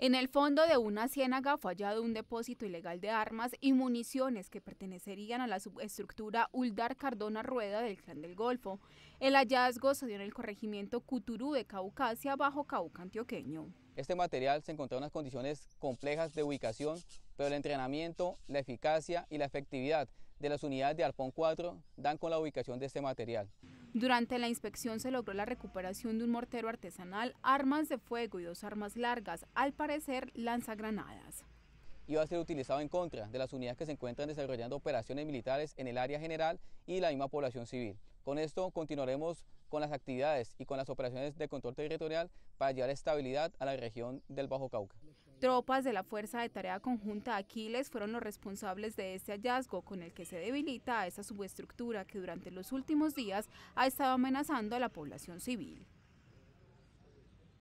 En el fondo de una ciénaga fue hallado un depósito ilegal de armas y municiones que pertenecerían a la subestructura Uldar Cardona Rueda del Clan del Golfo. El hallazgo se dio en el corregimiento Cuturú de Caucasia, bajo Cauca antioqueño. Este material se encontró en unas condiciones complejas de ubicación, pero el entrenamiento, la eficacia y la efectividad de las unidades de Arpón 4 dan con la ubicación de este material. Durante la inspección se logró la recuperación de un mortero artesanal, armas de fuego y dos armas largas, al parecer lanzagranadas. Iba a ser utilizado en contra de las unidades que se encuentran desarrollando operaciones militares en el área general y la misma población civil. Con esto continuaremos con las actividades y con las operaciones de control territorial para llevar estabilidad a la región del Bajo Cauca. Tropas de la Fuerza de Tarea Conjunta Aquiles fueron los responsables de este hallazgo con el que se debilita esa esta subestructura que durante los últimos días ha estado amenazando a la población civil.